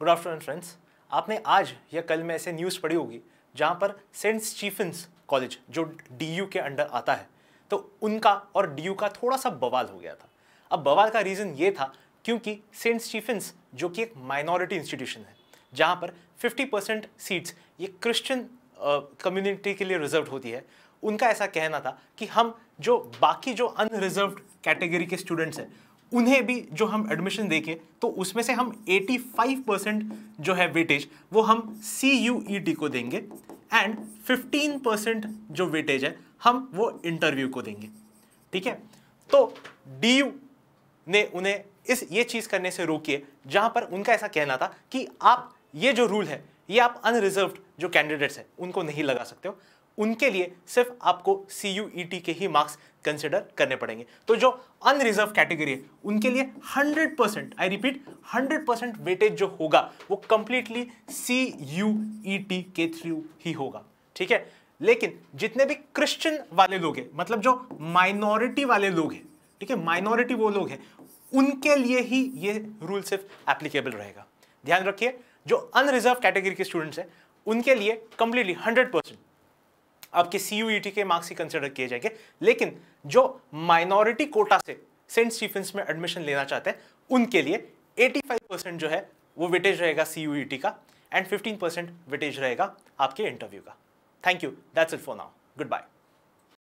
good afternoon friends आपने आज या कल में ऐसे न्यूज़ पढ़ी होगी जहाँ पर सेंट स्टीफन्स कॉलेज जो डी के अंडर आता है तो उनका और डी का थोड़ा सा बवाल हो गया था अब बवाल का रीज़न ये था क्योंकि सेंट स्टीफन्स जो कि एक माइनॉरिटी इंस्टीट्यूशन है जहाँ पर 50 परसेंट सीट्स ये क्रिश्चियन कम्युनिटी के लिए रिजर्व होती है उनका ऐसा कहना था कि हम जो बाकी जो अनरिजर्व कैटेगरी के स्टूडेंट्स हैं उन्हें भी जो हम एडमिशन देखें तो उसमें से हम 85 परसेंट जो है वेटेज वो हम सी यू ई टी को देंगे एंड 15 परसेंट जो वेटेज है हम वो इंटरव्यू को देंगे ठीक है तो डी यू ने उन्हें इस ये चीज़ करने से रोकिए जहाँ पर उनका ऐसा कहना था कि आप ये जो रूल है ये आप अनरिजर्व जो कैंडिडेट्स हैं उनको नहीं लगा सकते हो उनके लिए सिर्फ आपको सी यू ई टी के ही मार्क्स कंसिडर करने पड़ेंगे तो जो अनरिजर्व कैटेगरी है उनके लिए 100 percent I repeat 100 percent weightage जो होगा वो completely C U E T के थ्रू ही होगा ठीक है लेकिन जितने भी क्रिश्चियन वाले लोग हैं मतलब जो माइनॉरिटी वाले लोग हैं ठीक है माइनॉरिटी वो लोग हैं उनके लिए ही ये रूल सिर्फ एप्लीकेबल रहेगा ध्यान रखिए जो अनरिजर्व कैटेगरी के स्टूडेंट्स हैं उनके लिए कंप्लीटली हंड्रेड परसेंट आपके सी e के मार्क्स ही कंसिडर किए जाएंगे लेकिन जो माइनॉरिटी कोटा से सेंट स्टीफेंस में एडमिशन लेना चाहते हैं उनके लिए 85 परसेंट जो है वो वेटेज रहेगा सी e का एंड 15 परसेंट वेटेज रहेगा आपके इंटरव्यू का thank you that's it for now good bye